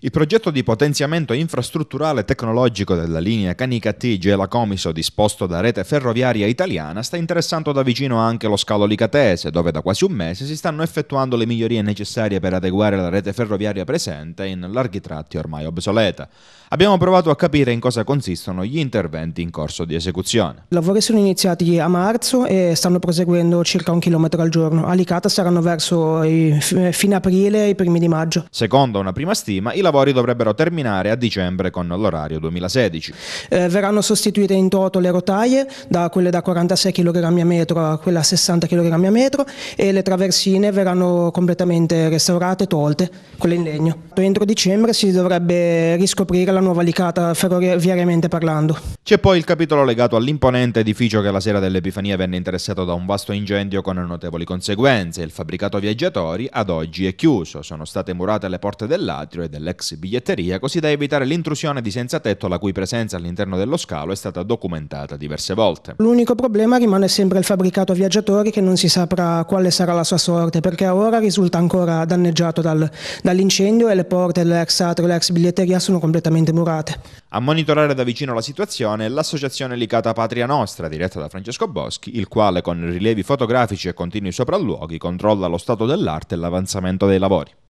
Il progetto di potenziamento infrastrutturale tecnologico della linea Canica-Tige Comiso disposto da Rete Ferroviaria Italiana sta interessando da vicino anche lo scalo licatese, dove da quasi un mese si stanno effettuando le migliorie necessarie per adeguare la rete ferroviaria presente in larghi tratti ormai obsoleta. Abbiamo provato a capire in cosa consistono gli interventi in corso di esecuzione. I lavori sono iniziati a marzo e stanno proseguendo circa un chilometro al giorno. A Licata saranno verso fine aprile e i primi di maggio. Secondo una prima stima, i lavori lavori dovrebbero terminare a dicembre con l'orario 2016. Eh, verranno sostituite in toto le rotaie, da quelle da 46 kg a metro a quelle a 60 kg a metro e le traversine verranno completamente restaurate, tolte, quelle in legno. Entro dicembre si dovrebbe riscoprire la nuova licata ferroviariamente parlando. C'è poi il capitolo legato all'imponente edificio che la sera dell'Epifania venne interessato da un vasto incendio con notevoli conseguenze. Il fabbricato viaggiatori ad oggi è chiuso, sono state murate le porte dell'atrio e delle ex biglietteria, così da evitare l'intrusione di senza tetto la cui presenza all'interno dello scalo è stata documentata diverse volte. L'unico problema rimane sempre il fabbricato viaggiatori che non si saprà quale sarà la sua sorte, perché ora risulta ancora danneggiato dal, dall'incendio e le porte dell'ex atrio e dell'ex biglietteria sono completamente murate. A monitorare da vicino la situazione è l'associazione Licata Patria Nostra, diretta da Francesco Boschi, il quale con rilievi fotografici e continui sopralluoghi controlla lo stato dell'arte e l'avanzamento dei lavori.